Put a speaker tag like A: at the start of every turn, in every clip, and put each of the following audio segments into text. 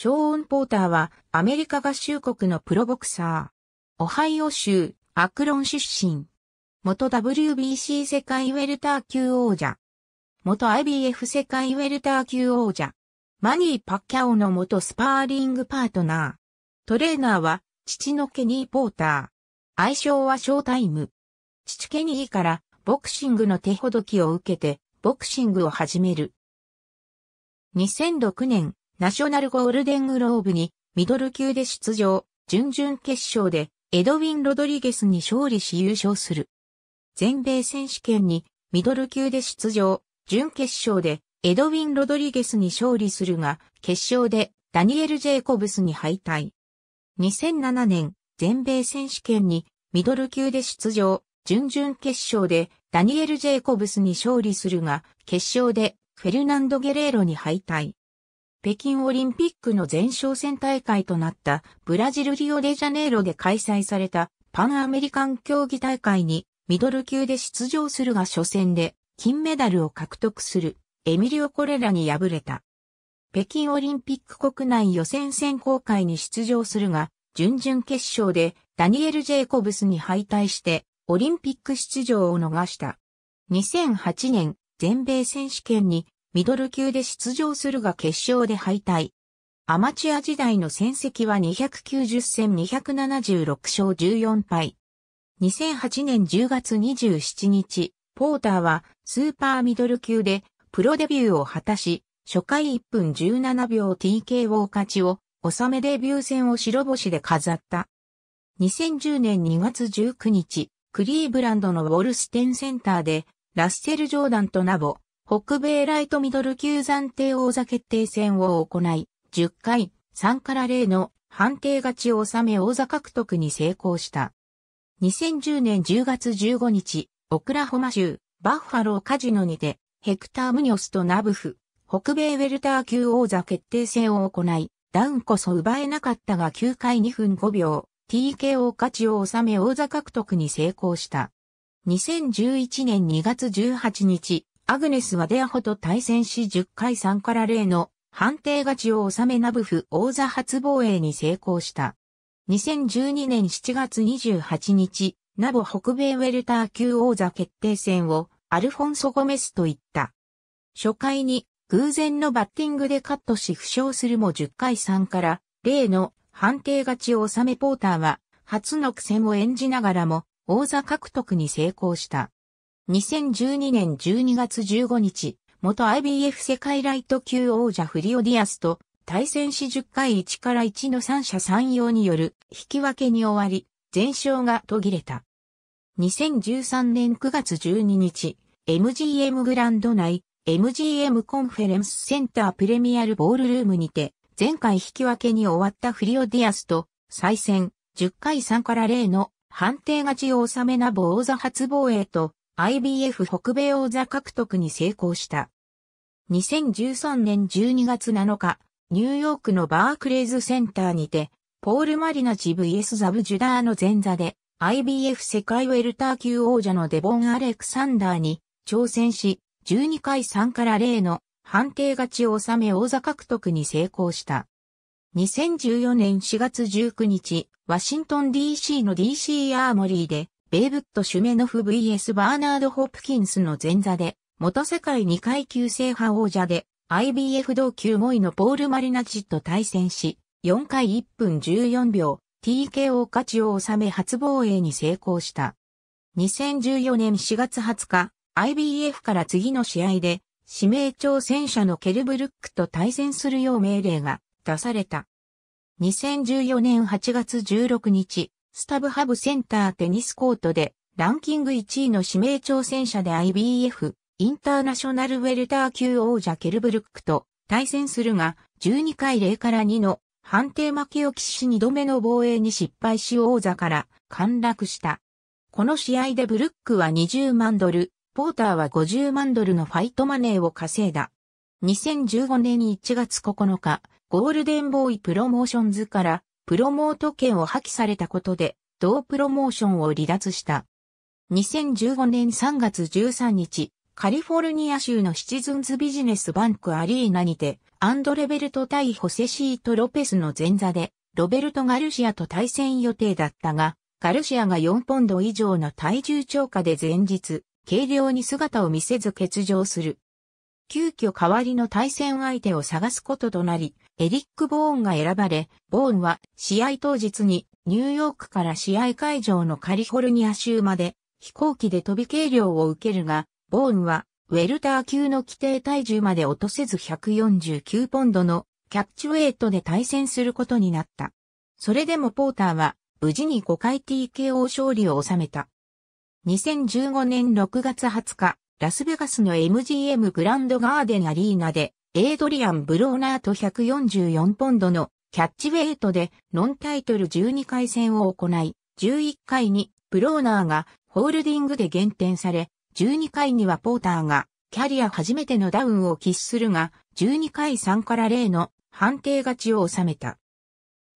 A: ショーン・ポーターはアメリカ合衆国のプロボクサー。オハイオ州アクロン出身。元 WBC 世界ウェルター級王者。元 IBF 世界ウェルター級王者。マニー・パッキャオの元スパーリングパートナー。トレーナーは父のケニー・ポーター。愛称はショータイム。父ケニーからボクシングの手ほどきを受けてボクシングを始める。2006年ナショナルゴールデングローブにミドル級で出場、準々決勝でエドウィン・ロドリゲスに勝利し優勝する。全米選手権にミドル級で出場、準決勝でエドウィン・ロドリゲスに勝利するが、決勝でダニエル・ジェイコブスに敗退。2007年、全米選手権にミドル級で出場、準々決勝でダニエル・ジェイコブスに勝利するが、決勝でフェルナンド・ゲレーロに敗退。北京オリンピックの前哨戦大会となったブラジルリオデジャネイロで開催されたパンアメリカン競技大会にミドル級で出場するが初戦で金メダルを獲得するエミリオ・コレラに敗れた。北京オリンピック国内予選選考会に出場するが準々決勝でダニエル・ジェイコブスに敗退してオリンピック出場を逃した。2008年全米選手権にミドル級で出場するが決勝で敗退。アマチュア時代の戦績は290戦276勝14敗。2008年10月27日、ポーターはスーパーミドル級でプロデビューを果たし、初回1分17秒 TKO 勝ちを、納めデビュー戦を白星で飾った。2010年2月19日、クリーブランドのウォルステンセンターで、ラッセル・ジョーダンとナボ、北米ライトミドル級暫定王座決定戦を行い、10回、3から0の判定勝ちを収め王座獲得に成功した。2010年10月15日、オクラホマ州、バッファローカジノにて、ヘクター・ムニョスとナブフ、北米ウェルター級王座決定戦を行い、ダウンこそ奪えなかったが9回2分5秒、TKO 勝ちを収め王座獲得に成功した。2011年2月18日、アグネス・ワデアホと対戦し10回3から0の判定勝ちを収めナブフ王座初防衛に成功した。2012年7月28日、ナボ北米ウェルター級王座決定戦をアルフォンソ・ゴメスと言った。初回に偶然のバッティングでカットし負傷するも10回3から0の判定勝ちを収めポーターは初の苦戦を演じながらも王座獲得に成功した。2012年12月15日、元 IBF 世界ライト級王者フリオディアスと対戦し10回1から1の三者三様による引き分けに終わり、全勝が途切れた。2013年9月12日、MGM グランド内、MGM コンフェレンスセンタープレミアルボールルームにて、前回引き分けに終わったフリオディアスと、再戦、10回3から0の判定勝ちを収めなボ座初防衛と、IBF 北米王座獲得に成功した。2013年12月7日、ニューヨークのバークレイズセンターにて、ポール・マリナチ VS ザブ・ジュダーの前座で、IBF 世界ウェルター級王者のデボン・アレクサンダーに挑戦し、12回3から0の判定勝ちを収め王座獲得に成功した。2014年4月19日、ワシントン DC の DC アーモリーでベイブット・シュメノフ VS バーナード・ホップキンスの前座で、元世界2階級制覇王者で、IBF 同級5位のポール・マリナチと対戦し、4回1分14秒、TKO 勝ちを収め初防衛に成功した。2014年4月20日、IBF から次の試合で、指名挑戦者のケルブルックと対戦するよう命令が出された。2014年8月16日、スタブハブセンターテニスコートで、ランキング1位の指名挑戦者で IBF、インターナショナルウェルター級王者ケルブルックと対戦するが、12回0から2の判定負けを喫し2度目の防衛に失敗し王座から陥落した。この試合でブルックは20万ドル、ポーターは50万ドルのファイトマネーを稼いだ。2015年1月9日、ゴールデンボーイプロモーションズからプロモート権を破棄されたことで、同プロモーションを離脱した。2015年3月13日、カリフォルニア州のシチズンズビジネスバンクアリーナにて、アンドレベルト対ホセシート・ロペスの前座で、ロベルト・ガルシアと対戦予定だったが、ガルシアが4ポンド以上の体重超過で前日、軽量に姿を見せず欠場する。急遽代わりの対戦相手を探すこととなり、エリック・ボーンが選ばれ、ボーンは試合当日にニューヨークから試合会場のカリフォルニア州まで飛行機で飛び計量を受けるが、ボーンはウェルター級の規定体重まで落とせず149ポンドのキャッチウェイトで対戦することになった。それでもポーターは無事に5回 TKO 勝利を収めた。2015年6月20日、ラスベガスの MGM グランドガーデンアリーナでエイドリアン・ブローナーと144ポンドのキャッチウェイトでノンタイトル12回戦を行い、11回にブローナーがホールディングで減点され、12回にはポーターがキャリア初めてのダウンを喫するが、12回3から0の判定勝ちを収めた。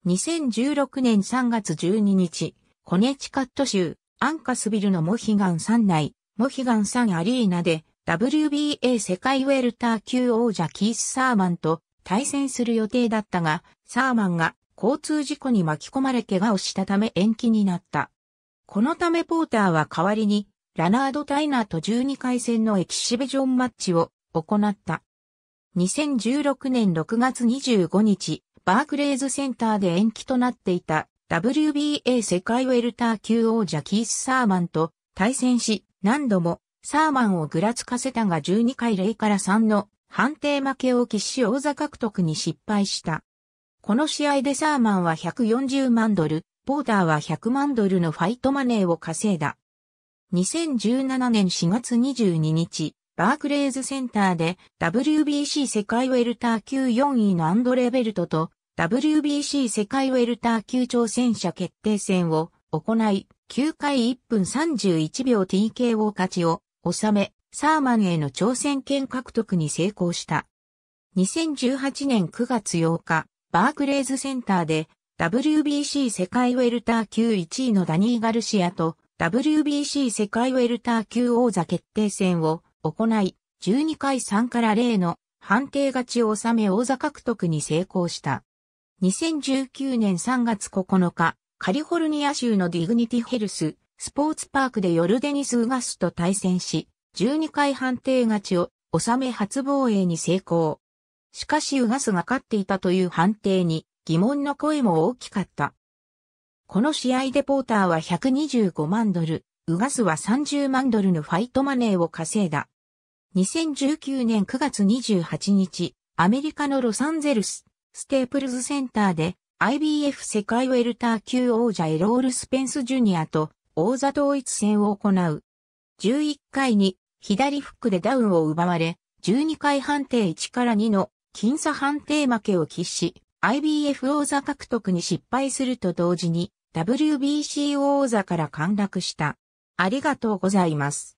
A: 2016年3月12日、コネチカット州アンカスビルのモヒガン3内、モヒガン3アリーナで WBA 世界ウェルター級王者キース・サーマンと対戦する予定だったが、サーマンが交通事故に巻き込まれ怪我をしたため延期になった。このためポーターは代わりに、ラナード・タイナーと12回戦のエキシビジョンマッチを行った。2016年6月25日、バークレーズセンターで延期となっていた WBA 世界ウェルター級王者キース・サーマンと対戦し、何度もサーマンをぐらつかせたが12回0から3の判定負けを喫し王座獲得に失敗した。この試合でサーマンは140万ドル、ポーターは100万ドルのファイトマネーを稼いだ。2017年4月22日、バークレーズセンターで WBC 世界ウェルター級4位のアンドレベルトと WBC 世界ウェルター級挑戦者決定戦を行い、9回1分31秒 TKO 勝ちを収め、サーマンへの挑戦権獲得に成功した。2018年9月8日、バークレーズセンターで WBC 世界ウェルター級1位のダニー・ガルシアと WBC 世界ウェルター級王座決定戦を行い、12回3から0の判定勝ちを収め王座獲得に成功した。2019年3月9日、カリフォルニア州のディグニティヘルススポーツパークでヨルデニス・ウガスと対戦し、12回判定勝ちを収め初防衛に成功。しかしウガスが勝っていたという判定に疑問の声も大きかった。この試合でポーターは125万ドル、ウガスは30万ドルのファイトマネーを稼いだ。2019年9月28日、アメリカのロサンゼルス、ステープルズセンターで IBF 世界ウェルター級王者エロール・スペンス・ジュニアと王座統一戦を行う。11回に左フックでダウンを奪われ、12回判定1から2の僅差判定負けを喫し、IBF 王座獲得に失敗すると同時に WBC 王座から陥落した。ありがとうございます。